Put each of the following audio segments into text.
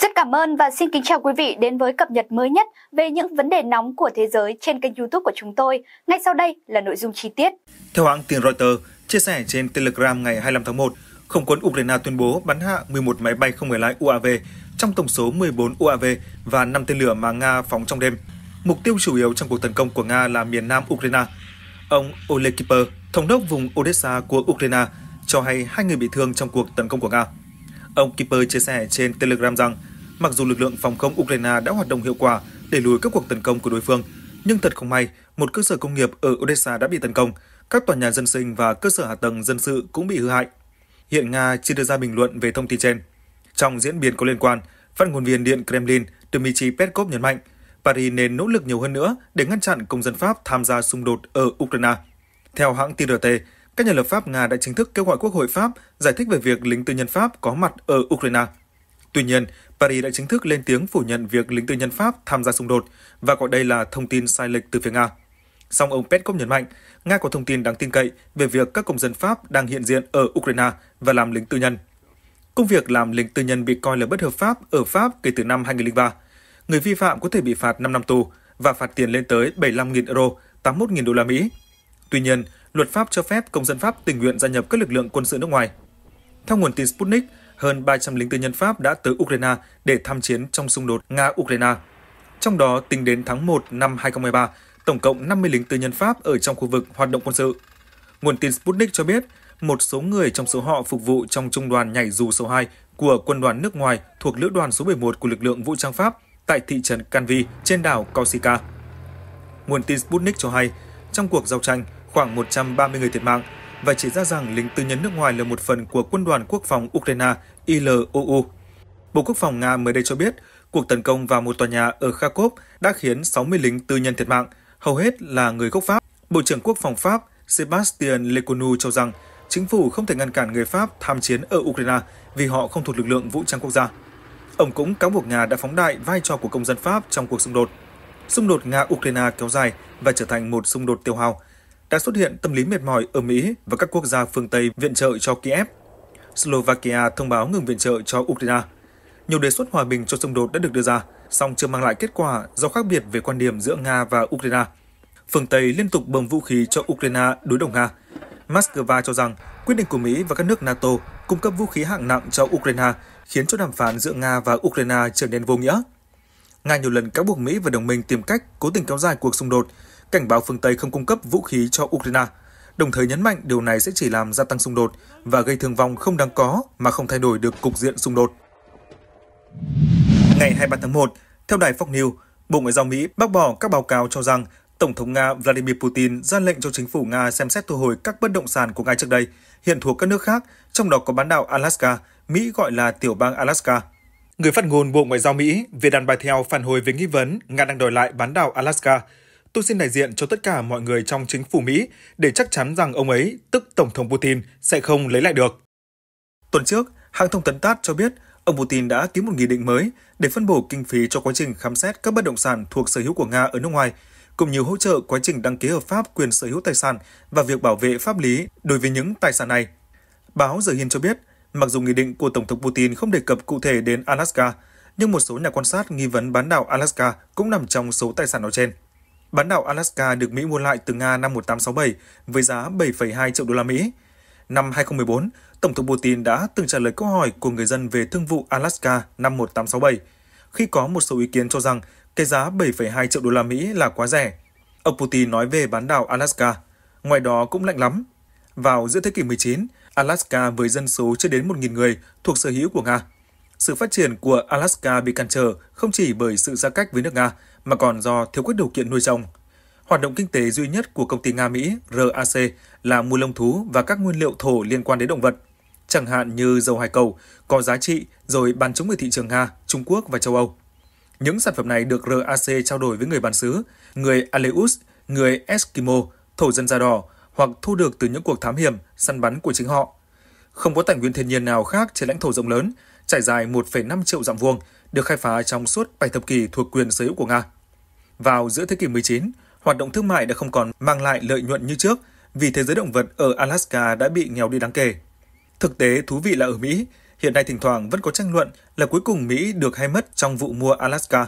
Rất cảm ơn và xin kính chào quý vị đến với cập nhật mới nhất về những vấn đề nóng của thế giới trên kênh youtube của chúng tôi. Ngay sau đây là nội dung chi tiết. Theo hãng tin Reuters, chia sẻ trên Telegram ngày 25 tháng 1, không quân Ukraine tuyên bố bắn hạ 11 máy bay không người lái UAV trong tổng số 14 UAV và 5 tên lửa mà Nga phóng trong đêm. Mục tiêu chủ yếu trong cuộc tấn công của Nga là miền nam Ukraine. Ông Ole Kipper, thống đốc vùng Odessa của Ukraine, cho hay hai người bị thương trong cuộc tấn công của Nga. Ông Kipper chia sẻ trên Telegram rằng, mặc dù lực lượng phòng không Ukraine đã hoạt động hiệu quả để lùi các cuộc tấn công của đối phương, nhưng thật không may, một cơ sở công nghiệp ở Odessa đã bị tấn công, các tòa nhà dân sinh và cơ sở hạ tầng dân sự cũng bị hư hại. Hiện Nga chưa đưa ra bình luận về thông tin trên. Trong diễn biến có liên quan, phát ngôn viên Điện Kremlin Dmitry Peskov nhấn mạnh, Paris nên nỗ lực nhiều hơn nữa để ngăn chặn công dân Pháp tham gia xung đột ở Ukraine. Theo hãng TRT, các nhà lập pháp Nga đã chính thức kêu gọi Quốc hội Pháp giải thích về việc lính tư nhân Pháp có mặt ở Ukraine. Tuy nhiên, Paris đã chính thức lên tiếng phủ nhận việc lính tư nhân Pháp tham gia xung đột và gọi đây là thông tin sai lệch từ phía Nga. Song ông Peskov nhấn mạnh, Nga có thông tin đáng tin cậy về việc các công dân Pháp đang hiện diện ở Ukraine và làm lính tư nhân. Công việc làm lính tư nhân bị coi là bất hợp pháp ở Pháp kể từ năm 2003. Người vi phạm có thể bị phạt 5 năm tù và phạt tiền lên tới 75.000 euro, 81.000 đô la Mỹ. Tuy nhiên, luật pháp cho phép công dân Pháp tình nguyện gia nhập các lực lượng quân sự nước ngoài. Theo nguồn tin Sputnik, hơn 300 lính tư nhân Pháp đã tới Ukraine để tham chiến trong xung đột Nga-Ukraine. Trong đó, tính đến tháng 1 năm 2023, tổng cộng 50 lính tư nhân Pháp ở trong khu vực hoạt động quân sự. Nguồn tin Sputnik cho biết, một số người trong số họ phục vụ trong trung đoàn nhảy dù số 2 của quân đoàn nước ngoài thuộc lữ đoàn số 11 của lực lượng vũ trang Pháp tại thị trấn Canvi trên đảo Corsica. Nguồn tin Sputnik cho hay, trong cuộc giao tranh, khoảng 130 người thiệt mạng và chỉ ra rằng lính tư nhân nước ngoài là một phần của quân đoàn quốc phòng Ukraine ILOU. Bộ Quốc phòng Nga mới đây cho biết, cuộc tấn công vào một tòa nhà ở Kharkov đã khiến 60 lính tư nhân thiệt mạng, hầu hết là người gốc Pháp. Bộ trưởng Quốc phòng Pháp Sebastian Lecornu cho rằng chính phủ không thể ngăn cản người Pháp tham chiến ở Ukraine vì họ không thuộc lực lượng vũ trang quốc gia. Ông cũng cáo buộc Nga đã phóng đại vai trò của công dân Pháp trong cuộc xung đột. Xung đột Nga-Ukraine kéo dài và trở thành một xung đột tiêu hao, đã xuất hiện tâm lý mệt mỏi ở Mỹ và các quốc gia phương Tây viện trợ cho Kiev. Slovakia thông báo ngừng viện trợ cho Ukraine. Nhiều đề xuất hòa bình cho xung đột đã được đưa ra, song chưa mang lại kết quả do khác biệt về quan điểm giữa Nga và Ukraine. Phương Tây liên tục bơm vũ khí cho Ukraine đối đầu Nga. Moscow cho rằng quyết định của Mỹ và các nước NATO cung cấp vũ khí hạng nặng cho Ukraine khiến cho đàm phán giữa Nga và Ukraine trở nên vô nghĩa. Nga nhiều lần cáo buộc Mỹ và đồng minh tìm cách cố tình kéo dài cuộc xung đột cảnh báo phương Tây không cung cấp vũ khí cho Ukraine, đồng thời nhấn mạnh điều này sẽ chỉ làm gia tăng xung đột và gây thương vong không đáng có mà không thay đổi được cục diện xung đột. Ngày 23 tháng 1, theo đài Fox News, Bộ Ngoại giao Mỹ bác bỏ các báo cáo cho rằng Tổng thống Nga Vladimir Putin ra lệnh cho chính phủ Nga xem xét thu hồi các bất động sản của Nga trước đây, hiện thuộc các nước khác, trong đó có bán đảo Alaska, Mỹ gọi là tiểu bang Alaska. Người phát ngôn Bộ Ngoại giao Mỹ Việt Vedant Theo phản hồi về nghi vấn Nga đang đòi lại bán đảo Alaska, Tôi xin đại diện cho tất cả mọi người trong chính phủ Mỹ để chắc chắn rằng ông ấy, tức Tổng thống Putin, sẽ không lấy lại được. Tuần trước, hãng thông tấn TASS cho biết ông Putin đã ký một nghị định mới để phân bổ kinh phí cho quá trình khám xét các bất động sản thuộc sở hữu của Nga ở nước ngoài, cũng như hỗ trợ quá trình đăng ký hợp pháp quyền sở hữu tài sản và việc bảo vệ pháp lý đối với những tài sản này. Báo The Hiên cho biết, mặc dù nghị định của Tổng thống Putin không đề cập cụ thể đến Alaska, nhưng một số nhà quan sát nghi vấn bán đảo Alaska cũng nằm trong số tài sản nói trên. Bán đảo Alaska được Mỹ mua lại từ Nga năm 1867 với giá 7,2 triệu đô la Mỹ. Năm 2014, Tổng thống Putin đã từng trả lời câu hỏi của người dân về thương vụ Alaska năm 1867, khi có một số ý kiến cho rằng cái giá 7,2 triệu đô la Mỹ là quá rẻ. Ông Putin nói về bán đảo Alaska, ngoài đó cũng lạnh lắm. Vào giữa thế kỷ 19, Alaska với dân số chưa đến 1.000 người thuộc sở hữu của Nga sự phát triển của Alaska bị cản trở không chỉ bởi sự xa cách với nước Nga, mà còn do thiếu các điều kiện nuôi trồng. Hoạt động kinh tế duy nhất của công ty Nga-Mỹ RAC là mua lông thú và các nguyên liệu thổ liên quan đến động vật, chẳng hạn như dầu hải cầu, có giá trị rồi bán chúng về thị trường Nga, Trung Quốc và châu Âu. Những sản phẩm này được RAC trao đổi với người bản xứ, người Aleus, người Eskimo, thổ dân da đỏ hoặc thu được từ những cuộc thám hiểm, săn bắn của chính họ. Không có tài nguyên thiên nhiên nào khác trên lãnh thổ rộng lớn, trải dài 1,5 triệu dặm vuông, được khai phá trong suốt 7 thập kỷ thuộc quyền sở hữu của Nga. Vào giữa thế kỷ 19, hoạt động thương mại đã không còn mang lại lợi nhuận như trước vì thế giới động vật ở Alaska đã bị nghèo đi đáng kể. Thực tế thú vị là ở Mỹ, hiện nay thỉnh thoảng vẫn có tranh luận là cuối cùng Mỹ được hay mất trong vụ mua Alaska.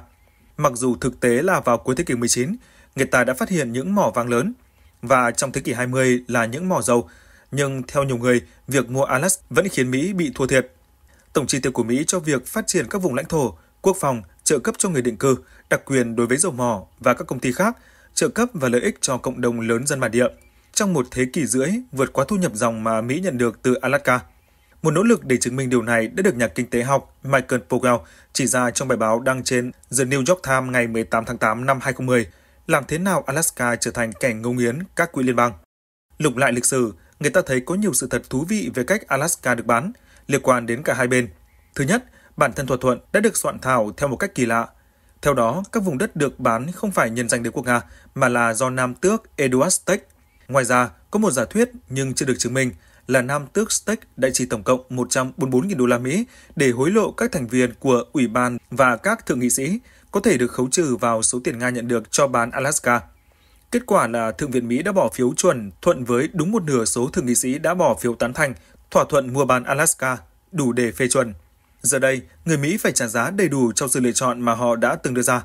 Mặc dù thực tế là vào cuối thế kỷ 19, người ta đã phát hiện những mỏ vàng lớn và trong thế kỷ 20 là những mỏ dầu, nhưng theo nhiều người, việc mua Alaska vẫn khiến Mỹ bị thua thiệt. Tổng chi tiêu của Mỹ cho việc phát triển các vùng lãnh thổ, quốc phòng, trợ cấp cho người định cư, đặc quyền đối với dầu mỏ và các công ty khác, trợ cấp và lợi ích cho cộng đồng lớn dân bản địa. Trong một thế kỷ rưỡi, vượt quá thu nhập dòng mà Mỹ nhận được từ Alaska. Một nỗ lực để chứng minh điều này đã được nhà kinh tế học Michael Powell chỉ ra trong bài báo đăng trên The New York Times ngày 18 tháng 8 năm 2010, làm thế nào Alaska trở thành kẻ ngấu nghiến các quỹ liên bang. Lục lại lịch sử, người ta thấy có nhiều sự thật thú vị về cách Alaska được bán – liên quan đến cả hai bên. Thứ nhất, bản thân thỏa thuận đã được soạn thảo theo một cách kỳ lạ. Theo đó, các vùng đất được bán không phải nhân danh đế quốc Nga mà là do Nam tước Eduard Steck. Ngoài ra, có một giả thuyết nhưng chưa được chứng minh là Nam tước Steck đã chi tổng cộng 144.000 đô la Mỹ để hối lộ các thành viên của ủy ban và các thượng nghị sĩ có thể được khấu trừ vào số tiền Nga nhận được cho bán Alaska. Kết quả là Thượng viện Mỹ đã bỏ phiếu chuẩn thuận với đúng một nửa số thượng nghị sĩ đã bỏ phiếu tán thành Thỏa thuận mua bán Alaska đủ để phê chuẩn. Giờ đây, người Mỹ phải trả giá đầy đủ trong sự lựa chọn mà họ đã từng đưa ra.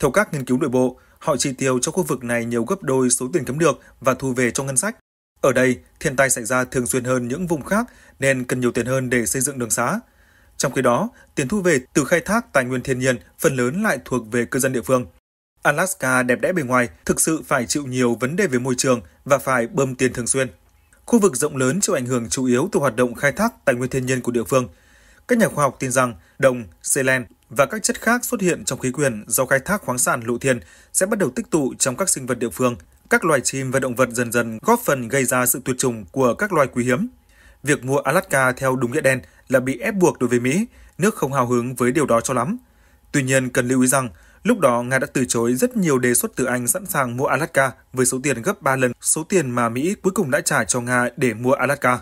Theo các nghiên cứu nội bộ, họ chi tiêu cho khu vực này nhiều gấp đôi số tiền kiếm được và thu về cho ngân sách. Ở đây, thiên tai xảy ra thường xuyên hơn những vùng khác nên cần nhiều tiền hơn để xây dựng đường xá. Trong khi đó, tiền thu về từ khai thác tài nguyên thiên nhiên phần lớn lại thuộc về cư dân địa phương. Alaska đẹp đẽ bề ngoài thực sự phải chịu nhiều vấn đề về môi trường và phải bơm tiền thường xuyên. Khu vực rộng lớn chịu ảnh hưởng chủ yếu từ hoạt động khai thác tài nguyên thiên nhiên của địa phương. Các nhà khoa học tin rằng đồng, selen và các chất khác xuất hiện trong khí quyển do khai thác khoáng sản lộ thiên sẽ bắt đầu tích tụ trong các sinh vật địa phương. Các loài chim và động vật dần dần góp phần gây ra sự tuyệt chủng của các loài quý hiếm. Việc mua Alaska theo đúng nghĩa đen là bị ép buộc đối với Mỹ, nước không hào hứng với điều đó cho lắm. Tuy nhiên cần lưu ý rằng Lúc đó, Nga đã từ chối rất nhiều đề xuất từ Anh sẵn sàng mua Alaska với số tiền gấp 3 lần số tiền mà Mỹ cuối cùng đã trả cho Nga để mua Alaska.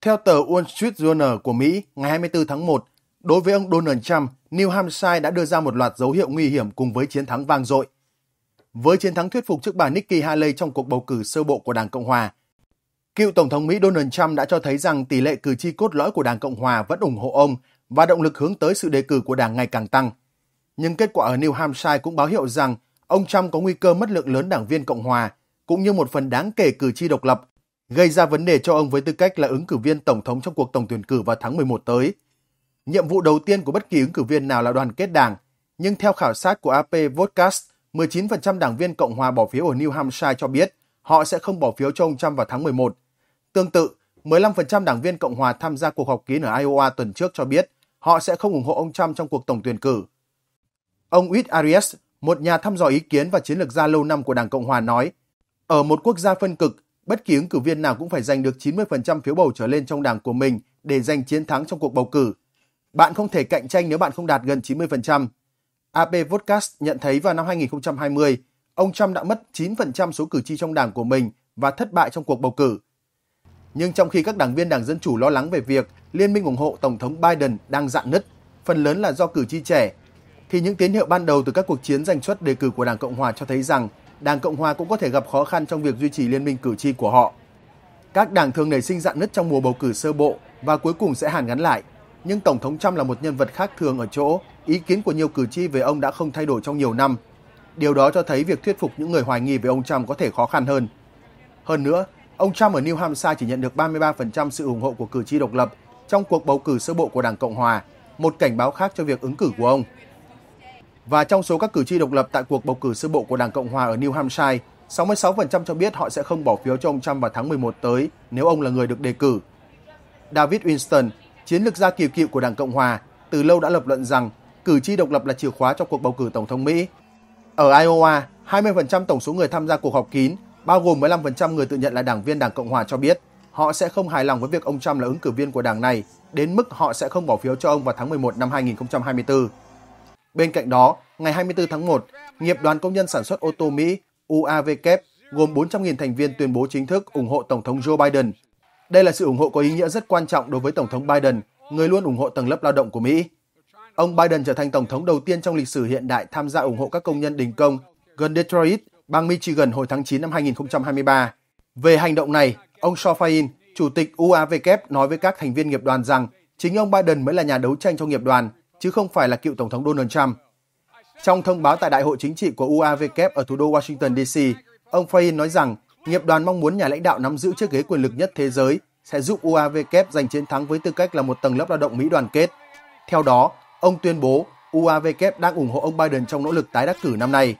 Theo tờ Wall Street Journal của Mỹ ngày 24 tháng 1, đối với ông Donald Trump, New Hampshire đã đưa ra một loạt dấu hiệu nguy hiểm cùng với chiến thắng vang dội. Với chiến thắng thuyết phục trước bà Nikki Haley trong cuộc bầu cử sơ bộ của Đảng Cộng Hòa, cựu Tổng thống Mỹ Donald Trump đã cho thấy rằng tỷ lệ cử tri cốt lõi của Đảng Cộng Hòa vẫn ủng hộ ông và động lực hướng tới sự đề cử của Đảng ngày càng tăng – nhưng kết quả ở New Hampshire cũng báo hiệu rằng ông Trump có nguy cơ mất lượng lớn đảng viên Cộng hòa, cũng như một phần đáng kể cử tri độc lập, gây ra vấn đề cho ông với tư cách là ứng cử viên Tổng thống trong cuộc tổng tuyển cử vào tháng 11 tới. Nhiệm vụ đầu tiên của bất kỳ ứng cử viên nào là đoàn kết đảng, nhưng theo khảo sát của AP Vodcast, 19% đảng viên Cộng hòa bỏ phiếu ở New Hampshire cho biết họ sẽ không bỏ phiếu cho ông Trump vào tháng 11. Tương tự, 15% đảng viên Cộng hòa tham gia cuộc họp kín ở Iowa tuần trước cho biết họ sẽ không ủng hộ ông Trump trong cuộc tổng tuyển cử. Ông Uit Arias, một nhà thăm dò ý kiến và chiến lược gia lâu năm của Đảng Cộng Hòa nói, ở một quốc gia phân cực, bất kỳ ứng cử viên nào cũng phải giành được 90% phiếu bầu trở lên trong đảng của mình để giành chiến thắng trong cuộc bầu cử. Bạn không thể cạnh tranh nếu bạn không đạt gần 90%. AP Vodcast nhận thấy vào năm 2020, ông Trump đã mất 9% số cử tri trong đảng của mình và thất bại trong cuộc bầu cử. Nhưng trong khi các đảng viên Đảng Dân Chủ lo lắng về việc Liên minh ủng hộ Tổng thống Biden đang dạn nứt, phần lớn là do cử tri trẻ thì những tín hiệu ban đầu từ các cuộc chiến giành suất đề cử của Đảng Cộng hòa cho thấy rằng Đảng Cộng hòa cũng có thể gặp khó khăn trong việc duy trì liên minh cử tri của họ. Các đảng thường nảy sinh dạn nứt trong mùa bầu cử sơ bộ và cuối cùng sẽ hàn gắn lại. Nhưng Tổng thống Trump là một nhân vật khác thường ở chỗ ý kiến của nhiều cử tri về ông đã không thay đổi trong nhiều năm. Điều đó cho thấy việc thuyết phục những người hoài nghi về ông Trump có thể khó khăn hơn. Hơn nữa, ông Trump ở New Hampshire chỉ nhận được 33% sự ủng hộ của cử tri độc lập trong cuộc bầu cử sơ bộ của Đảng Cộng Hòa, một cảnh báo khác cho việc ứng cử của ông. Và trong số các cử tri độc lập tại cuộc bầu cử sơ bộ của Đảng Cộng Hòa ở New Hampshire, 66% cho biết họ sẽ không bỏ phiếu cho ông Trump vào tháng 11 tới nếu ông là người được đề cử. David Winston, chiến lược gia kiều cựu của Đảng Cộng Hòa, từ lâu đã lập luận rằng cử tri độc lập là chìa khóa cho cuộc bầu cử Tổng thống Mỹ. Ở Iowa, 20% tổng số người tham gia cuộc họp kín, bao gồm 15% người tự nhận là đảng viên Đảng Cộng Hòa cho biết họ sẽ không hài lòng với việc ông Trump là ứng cử viên của đảng này, đến mức họ sẽ không bỏ phiếu cho ông vào tháng 11 năm 2024. Bên cạnh đó, ngày 24 tháng 1, Nghiệp đoàn Công nhân Sản xuất ô tô Mỹ UAVK gồm 400.000 thành viên tuyên bố chính thức ủng hộ Tổng thống Joe Biden. Đây là sự ủng hộ có ý nghĩa rất quan trọng đối với Tổng thống Biden, người luôn ủng hộ tầng lớp lao động của Mỹ. Ông Biden trở thành Tổng thống đầu tiên trong lịch sử hiện đại tham gia ủng hộ các công nhân đình công gần Detroit, bang Michigan hồi tháng 9 năm 2023. Về hành động này, ông Shofain Chủ tịch UAVK nói với các thành viên nghiệp đoàn rằng chính ông Biden mới là nhà đấu tranh cho nghiệp đoàn – chứ không phải là cựu Tổng thống Donald Trump. Trong thông báo tại Đại hội Chính trị của UAVK ở thủ đô Washington, D.C., ông Fain nói rằng nghiệp đoàn mong muốn nhà lãnh đạo nắm giữ chiếc ghế quyền lực nhất thế giới sẽ giúp UAVK giành chiến thắng với tư cách là một tầng lớp lao động Mỹ đoàn kết. Theo đó, ông tuyên bố UAVK đang ủng hộ ông Biden trong nỗ lực tái đắc cử năm nay.